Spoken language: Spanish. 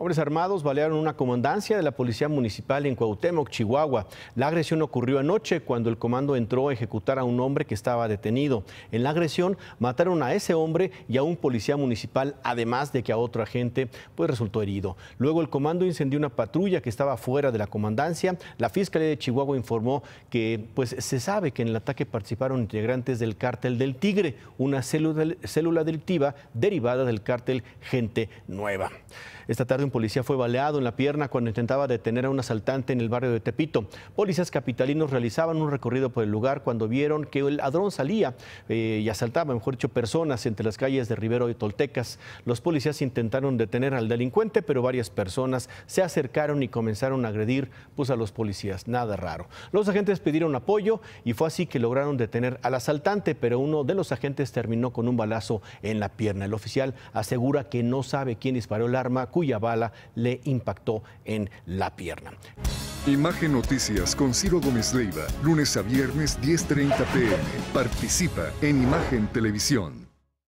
Hombres armados balearon una comandancia de la Policía Municipal en Cuauhtémoc, Chihuahua. La agresión ocurrió anoche cuando el comando entró a ejecutar a un hombre que estaba detenido. En la agresión mataron a ese hombre y a un policía municipal, además de que a otro agente pues, resultó herido. Luego el comando incendió una patrulla que estaba fuera de la comandancia. La Fiscalía de Chihuahua informó que pues, se sabe que en el ataque participaron integrantes del cártel del Tigre, una célula, célula delictiva derivada del cártel Gente Nueva. Esta tarde un policía fue baleado en la pierna cuando intentaba detener a un asaltante en el barrio de Tepito. Policías capitalinos realizaban un recorrido por el lugar cuando vieron que el ladrón salía eh, y asaltaba, mejor dicho, personas entre las calles de Rivero y Toltecas. Los policías intentaron detener al delincuente, pero varias personas se acercaron y comenzaron a agredir pues, a los policías. Nada raro. Los agentes pidieron apoyo y fue así que lograron detener al asaltante, pero uno de los agentes terminó con un balazo en la pierna. El oficial asegura que no sabe quién disparó el arma cuya bala le impactó en la pierna. Imagen Noticias con Ciro Gómez Leiva, lunes a viernes 10.30 pm. Participa en Imagen Televisión.